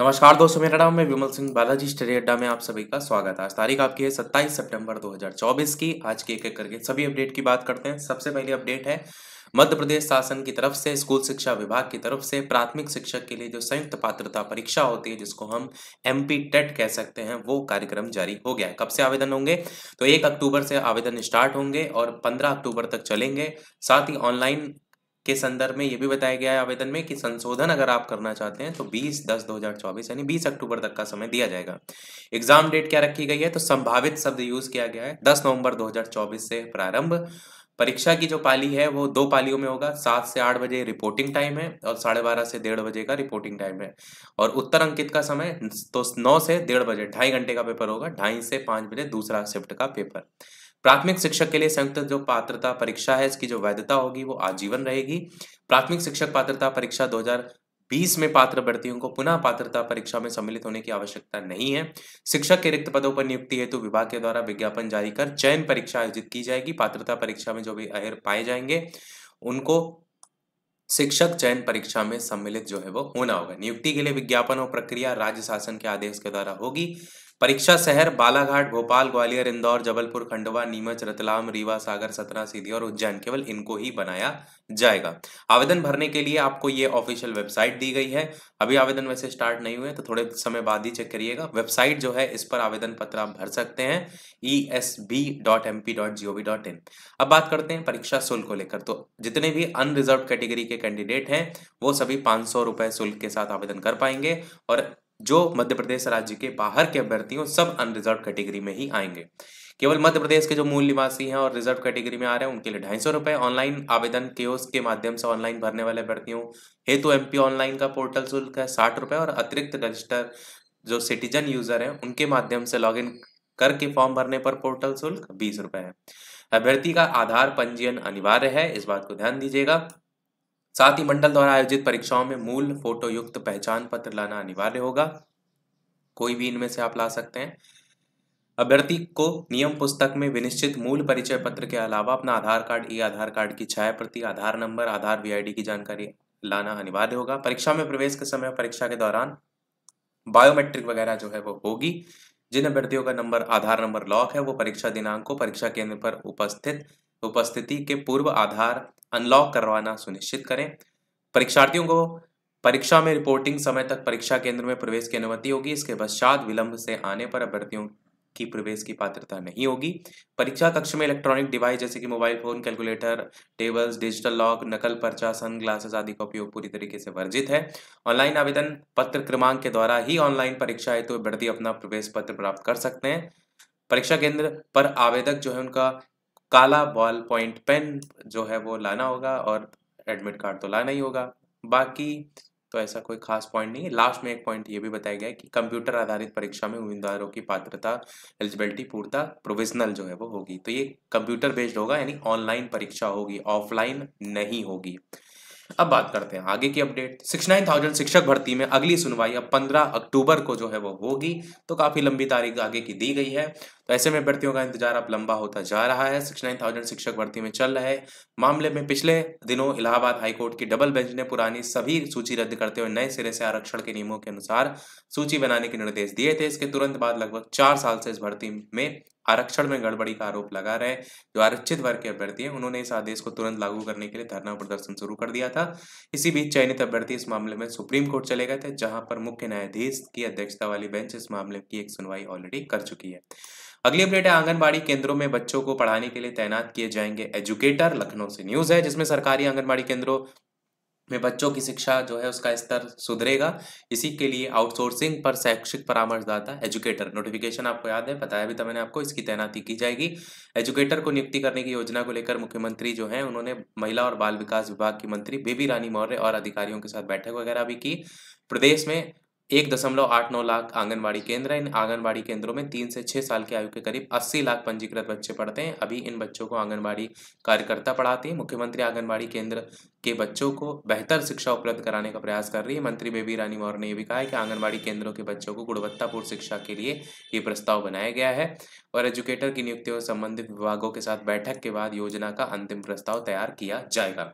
नमस्कार दोस्तों मेरा नाम है विमल सिंह बालाजी स्टडी अड्डा में आप सभी का स्वागत है आज तारीख आपकी है 27 सितंबर 2024 की आज के एक एक करके सभी अपडेट की बात करते हैं सबसे पहली अपडेट है मध्य प्रदेश शासन की तरफ से स्कूल शिक्षा विभाग की तरफ से प्राथमिक शिक्षक के लिए जो संयुक्त पात्रता परीक्षा होती है जिसको हम एम पी टेट कह सकते हैं वो कार्यक्रम जारी हो गया है कब से आवेदन होंगे तो एक अक्टूबर से आवेदन स्टार्ट होंगे और पंद्रह अक्टूबर तक चलेंगे साथ ही ऑनलाइन के संदर्भ में ये भी बताया गया है आवेदन में कि संशोधन अगर आप करना चाहते हैं तो 20 दस 2024 यानी 20 अक्टूबर तक का समय दिया जाएगा एग्जाम डेट क्या रखी गई है तो संभावित शब्द यूज किया गया है 10 नवंबर 2024 से प्रारंभ परीक्षा की जो पाली है वो दो पालियों में होगा सात से आठ बजे रिपोर्टिंग टाइम है और साढ़े बारह से डेढ़ बजे का रिपोर्टिंग टाइम है और उत्तर अंकित का समय तो नौ से डेढ़ बजे ढाई घंटे का पेपर होगा ढाई से पांच बजे दूसरा शिफ्ट का पेपर प्राथमिक शिक्षक के लिए संयुक्त जो पात्रता परीक्षा है इसकी जो वैधता होगी वो आजीवन रहेगी प्राथमिक शिक्षक पात्रता परीक्षा 2000 बीस में पात्र भर्तियों को पुनः पात्रता परीक्षा में सम्मिलित होने की आवश्यकता नहीं है शिक्षक के रिक्त पदों पर नियुक्ति हेतु विभाग के द्वारा विज्ञापन जारी कर चयन परीक्षा आयोजित की जाएगी पात्रता परीक्षा में जो भी अहर पाए जाएंगे उनको शिक्षक चयन परीक्षा में सम्मिलित जो है वो होना होगा नियुक्ति के लिए विज्ञापन और प्रक्रिया राज्य शासन के आदेश के द्वारा होगी परीक्षा शहर बालाघाट भोपाल ग्वालियर इंदौर जबलपुर खंडवा नीमच रतलाम रीवा सागर सतना सीधी और उज्जैन केवल इनको ही बनाया जाएगा आवेदन भरने के लिए आपको ये ऑफिशियल वेबसाइट दी गई है अभी आवेदन वैसे स्टार्ट नहीं हुए तो थोड़े समय बाद ही चेक करिएगा वेबसाइट जो है इस पर आवेदन पत्र आप भर सकते हैं E S B dot M P dot G O V dot in अब बात करते हैं परीक्षा शुल्क को लेकर तो जितने भी अनरिजर्व कैटेगरी के कैंडिडेट हैं वो सभी पाँच सौ रुपये शुल्क के साथ आवेदन कर पाएंगे और जो मध्य प्रदेश राज्य के बाहर के अभ्यर्थी हों सब अनरिजर्व कैटेगरी में ही आएंगे केवल मध्य प्रदेश के जो मूल निवासी हैं और रिजर्व कैटेगरी में आ रहे हैं उनके लिए ढाई सौ रुपए ऑनलाइन आवेदन के के माध्यम से ऑनलाइन भरने वाले अभ्यर्थियों हेतु तो एमपी ऑनलाइन का पोर्टल शुल्क है साठ रुपए और अतिरिक्त रजिस्टर जो सिटीजन यूजर हैं उनके माध्यम से लॉग इन करके फॉर्म भरने पर पोर्टल शुल्क बीस रुपए है अभ्यर्थी का आधार पंजीयन अनिवार्य है इस बात को ध्यान दीजिएगा साथ ही मंडल द्वारा आयोजित परीक्षाओं में मूल फोटो युक्त पहचान पत्र लाना अनिवार्य होगा कोई भी इनमें से आप ला सकते हैं अभ्यर्थी को नियम पुस्तक में विनिश्चित मूल परिचय पत्र के अलावा अपना आधार कार्ड ई आधार कार्ड की छाया प्रति आधार नंबर आधार वीआईडी की जानकारी लाना अनिवार्य होगा परीक्षा में प्रवेश के समय परीक्षा के दौरान बायोमेट्रिक वगैरह जो है वो होगी जिन अभ्यर्थियों का नंबर आधार नंबर लॉक है वो परीक्षा दिनांक को परीक्षा केंद्र पर उपस्थित उपस्थिति के पूर्व आधार अनलॉक करवाना सुनिश्चित करें परीक्षार्थियों को परीक्षा में रिपोर्टिंग समय तक परीक्षा केंद्र में प्रवेश की अनुमति होगी इसके पश्चात विलंब से आने पर अभ्यर्थियों की प्रवेश की पात्रता नहीं होगी परीक्षा कक्ष में इलेक्ट्रॉनिक डिवाइस जैसे कि mobile phone calculator tables digital lock नकल पर्चा सन ग्लासेस आदि का उपयोग पूरी तरीके से वर्जित है ऑनलाइन आवेदन पत्र क्रमांक के द्वारा ही ऑनलाइन परीक्षा हेतु तो अभ्यर्थी अपना प्रवेश पत्र प्राप्त कर सकते हैं परीक्षा केंद्र पर आवेदक जो है उनका काला बॉल पॉइंट पेन जो है वो लाना होगा और एडमिट कार्ड तो लाना ही होगा बाकी तो ऐसा कोई खास पॉइंट नहीं है लास्ट में एक पॉइंट ये भी बताया गया कि कंप्यूटर आधारित परीक्षा में उम्मीदवारों की पात्रता एलिजिबिलिटी पूर्ता प्रोविजनल जो है वो होगी तो ये कंप्यूटर बेस्ड होगा यानी ऑनलाइन परीक्षा होगी ऑफलाइन नहीं होगी अब बात करते हैं आगे की अपडेट सिक्स नाइन थाउजेंड शिक्षक भर्ती में अगली सुनवाई अब पंद्रह अक्टूबर को जो है वो होगी तो काफ़ी लंबी तारीख आगे की दी गई है तो ऐसे में भर्तियों का इंतजार अब लंबा होता जा रहा है सिक्स नाइन थाउजेंड शिक्षक भर्ती में चल रहे मामले में पिछले दिनों इलाहाबाद हाईकोर्ट की डबल बेंच ने पुरानी सभी सूची रद्द करते हुए नए सिरे से आरक्षण के नियमों के अनुसार सूची बनाने के निर्देश दिए थे इसके तुरंत बाद लगभग चार साल से इस भर्ती में आरक्षण में गड़बड़ी का आरोप लगा रहे जो आरक्षित वर्ग के अभ्यर्थी हैं उन्होंने इस आदेश को तुरंत लागू करने के लिए धरना प्रदर्शन शुरू कर दिया था इसी बीच चयनित अभ्यर्थी इस मामले में सुप्रीम कोर्ट चले गए थे जहां पर मुख्य न्यायाधीश की अध्यक्षता वाली बेंच इस मामले की एक सुनवाई ऑलरेडी कर चुकी है अगली अपडेट है आंगनबाड़ी केंद्रों में बच्चों को पढ़ाने के लिए तैनात किए जाएंगे एजुकेटर लखनऊ से न्यूज है जिसमें सरकारी आंगनबाड़ी केंद्रों में बच्चों की शिक्षा जो है उसका स्तर सुधरेगा इसी के लिए आउटसोर्सिंग पर शैक्षिक परामर्शदाता एजुकेटर नोटिफिकेशन आपको याद है बताया भी था मैंने आपको इसकी तैनाती की जाएगी एजुकेटर को नियुक्ति करने की योजना को लेकर मुख्यमंत्री जो है उन्होंने महिला और बाल विकास विभाग की मंत्री बेबी रानी मौर्य और अधिकारियों के साथ बैठक वगैरह भी की प्रदेश में एक दशमलव आठ नौ लाख आंगनबाड़ी केंद्र है इन आंगनबाड़ी केंद्रों में तीन से छह साल की आयु के करीब अस्सी लाख पंजीकृत बच्चे पढ़ते हैं अभी इन बच्चों को आंगनबाड़ी कार्यकर्ता पढ़ाती है मुख्यमंत्री आंगनबाड़ी केंद्र के बच्चों को बेहतर शिक्षा उपलब्ध कराने का प्रयास कर रही है मंत्री बेबी रानी मौर्य ने यह भी कहा है कि आंगनबाड़ी केंद्रों के बच्चों को गुणवत्तापूर्ण शिक्षा के लिए ये प्रस्ताव बनाया गया है और एजुकेटर की नियुक्ति और संबंधित विभागों के साथ बैठक के बाद योजना का अंतिम प्रस्ताव तैयार किया जाएगा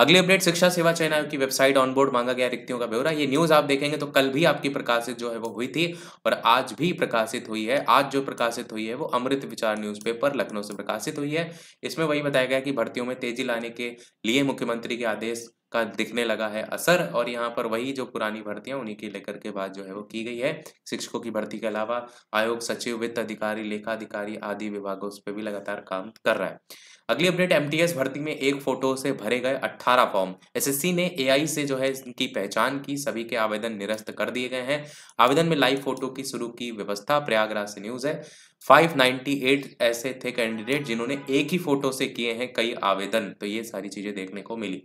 अगली अपडेट शिक्षा सेवा चयन आयोग की वेबसाइट ऑनबोर्ड मांगा गया रिक्तियों का ब्यौरा ये न्यूज आप देखेंगे तो कल भी आपकी प्रकाशित जो है वो हुई थी और आज भी प्रकाशित हुई है आज जो प्रकाशित हुई है वो अमृत विचार न्यूज पेपर लखनऊ से प्रकाशित हुई है इसमें वही बताया गया कि भर्तियों में तेजी लाने के लिए मुख्यमंत्री के आदेश का दिखने लगा है असर और यहाँ पर वही जो पुरानी भर्तियाँ उन्हीं की लेकर के बाद जो है वो की गई है शिक्षकों की भर्ती के अलावा आयोग सचिव वित्त अधिकारी लेखा अधिकारी आदि विभागों उस पर भी लगातार काम कर रहा है अगली अपडेट एम भर्ती में एक फोटो से भरे गए 18 फॉर्म एसएससी ने एआई से जो है इनकी पहचान की सभी के आवेदन निरस्त कर दिए गए हैं आवेदन में लाइव फोटो की शुरू की व्यवस्था प्रयागराज से न्यूज है 598 ऐसे थे कैंडिडेट जिन्होंने एक ही फोटो से किए हैं कई आवेदन तो ये सारी चीजें देखने को मिली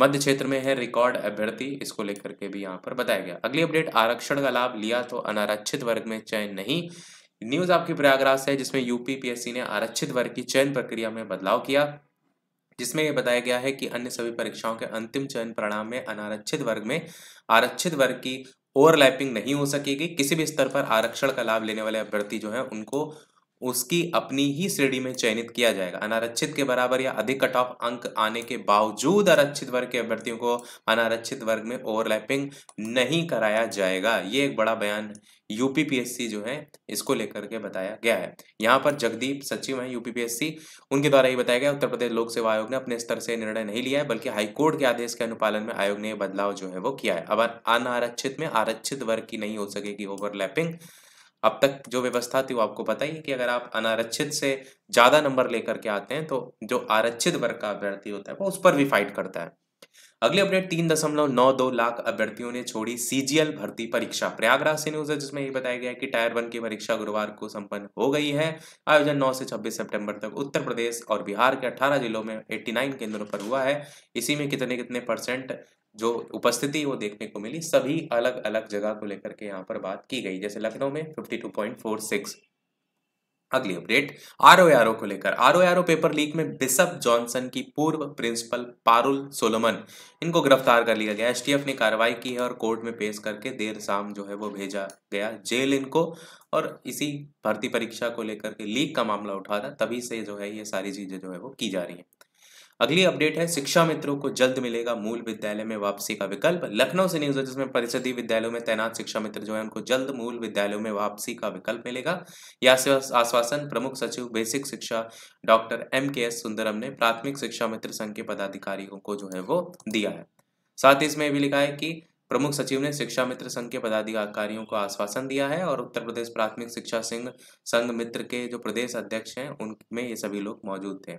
मध्य क्षेत्र में है रिकॉर्ड अभ्यर्थी इसको लेकर के भी यहाँ पर बताया गया अगली अपडेट आरक्षण का लाभ लिया तो अनारक्षित वर्ग में चयन नहीं न्यूज आपकी प्रयागराज से जिसमें यूपीपीएससी ने आरक्षित वर्ग की चयन प्रक्रिया में बदलाव किया जिसमें यह बताया गया है कि अन्य सभी परीक्षाओं के अंतिम चयन परिणाम में अनारक्षित वर्ग में आरक्षित वर्ग की ओवरलैपिंग नहीं हो सकेगी किसी भी स्तर पर आरक्षण का लाभ लेने वाले अभ्यर्थी जो है उनको उसकी अपनी ही श्रेणी में चयनित किया जाएगा अनारक्षित के बराबर या अधिक कट ऑफ अंक आने के बावजूद आरक्षित वर्ग के अभ्यर्थियों को अनारक्षित वर्ग में ओवरलैपिंग नहीं कराया जाएगा ये एक बड़ा बयान यूपीपीएससी जो है इसको लेकर के बताया गया है यहाँ पर जगदीप सचिव हैं यूपीपीएससी उनके द्वारा ये बताया गया उत्तर प्रदेश लोक सेवा आयोग ने अपने स्तर से निर्णय नहीं लिया है बल्कि हाईकोर्ट के आदेश के अनुपालन में आयोग ने बदलाव जो है वो किया है अब अनारक्षित में आरक्षित वर्ग की नहीं हो सकेगी ओवरलैपिंग अब तक जो व्यवस्था थी वो आपको पता ही है कि अगर आप अनारक्षित से ज़्यादा नंबर लेकर के आते हैं तो जो आरक्षित वर्ग का अभ्यर्थी होता है वो उस पर भी फाइट करता है अगले अपडेट तीन दशमलव नौ दो लाख अभ्यर्थियों ने छोड़ी सीजीएल भर्ती परीक्षा प्रयागराज से न्यूज है जिसमें ये बताया गया कि टायर वन की परीक्षा गुरुवार को संपन्न हो गई है आयोजन 9 से 26 सितंबर तक उत्तर प्रदेश और बिहार के 18 जिलों में 89 केंद्रों पर हुआ है इसी में कितने कितने परसेंट जो उपस्थिति वो देखने को मिली सभी अलग अलग जगह को लेकर के यहाँ पर बात की गई जैसे लखनऊ में 52.46 अगली अपडेट आर ओ को लेकर आर ओ पेपर लीक में बिशप जॉनसन की पूर्व प्रिंसिपल पारुल सोलोमन इनको गिरफ्तार कर लिया गया एसटीएफ ने कार्रवाई की है और कोर्ट में पेश करके देर शाम जो है वो भेजा गया जेल इनको और इसी भर्ती परीक्षा को लेकर के लीक का मामला उठा था तभी से जो है ये सारी चीजें जो है वो की जा रही है अगली अपडेट है शिक्षा मित्रों को जल्द मिलेगा मूल विद्यालय में वापसी का विकल्प लखनऊ से न्यूज है जिसमें परिषदीय विद्यालयों में तैनात शिक्षा मित्र जो है उनको जल्द मूल विद्यालयों में वापसी का विकल्प मिलेगा यह आश्वासन प्रमुख सचिव बेसिक शिक्षा doctor M K S Sundaram ने प्राथमिक शिक्षा मित्र संघ के पदाधिकारियों को जो है वो दिया है साथ ही इसमें भी लिखा है कि प्रमुख सचिव ने शिक्षा मित्र संघ के पदाधिकारियों को आश्वासन दिया है और उत्तर प्रदेश प्राथमिक शिक्षा संघ संघ मित्र के जो प्रदेश अध्यक्ष हैं उनमें ये सभी लोग मौजूद थे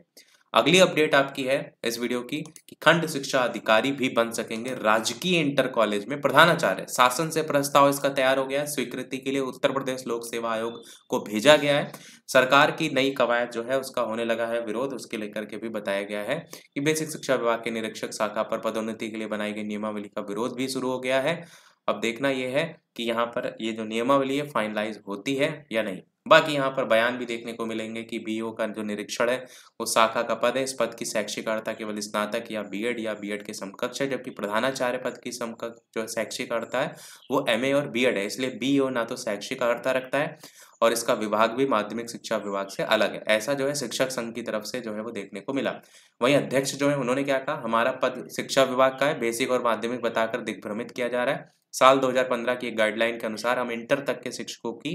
अगली अपडेट आपकी है इस वीडियो की कि खंड शिक्षा अधिकारी भी बन सकेंगे राजकीय इंटर कॉलेज में प्रधानाचार्य शासन से प्रस्ताव इसका तैयार हो गया है स्वीकृति के लिए उत्तर प्रदेश लोक सेवा आयोग को भेजा गया है सरकार की नई कवायद जो है उसका होने लगा है विरोध उसके लेकर के भी बताया गया है कि बेसिक शिक्षा विभाग के निरीक्षक शाखा पर पदोन्नति के लिए बनाई गई नियमावली का विरोध भी शुरू हो गया है अब देखना यह है कि यहाँ पर ये जो नियमावली है फाइनलाइज होती है या नहीं बाकी यहाँ पर बयान भी देखने को मिलेंगे कि बीओ का जो निरीक्षण है वो शाखा का पद है इस पद की शैक्षिक अर्थता केवल स्नातक या बीएड या बीएड के समकक्ष है जबकि प्रधानाचार्य पद की समकक्ष जो शैक्षिक अर्थता है वो एमए और बीएड है इसलिए बीओ ना तो शैक्षिक अर्थता रखता है और इसका विभाग भी माध्यमिक शिक्षा विभाग से अलग है ऐसा जो है शिक्षक संघ की तरफ से जो है वो देखने को मिला वहीं अध्यक्ष जो है उन्होंने क्या कहा हमारा पद शिक्षा विभाग का है बेसिक और माध्यमिक बताकर दिग्भ्रमित किया जा रहा है साल 2015 की एक गाइडलाइन के अनुसार हम इंटर तक के शिक्षकों की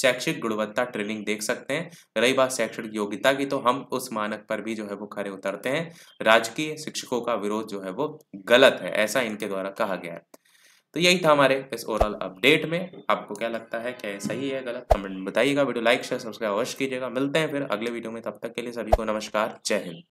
शैक्षिक गुणवत्ता ट्रेनिंग देख सकते हैं रही बात शैक्षणिक योग्यता की तो हम उस मानक पर भी जो है वो खड़े उतरते हैं राजकीय शिक्षकों का विरोध जो है वो गलत है ऐसा इनके द्वारा कहा गया है तो यही था हमारे इस ओवरऑल अपडेट में आपको क्या लगता है क्या सही है गलत कमेंट में बताइएगा वीडियो लाइक शेयर सब्सक्राइब अवश्य कीजिएगा मिलते हैं फिर अगले वीडियो में तब तक के लिए सभी को नमस्कार जय हिंद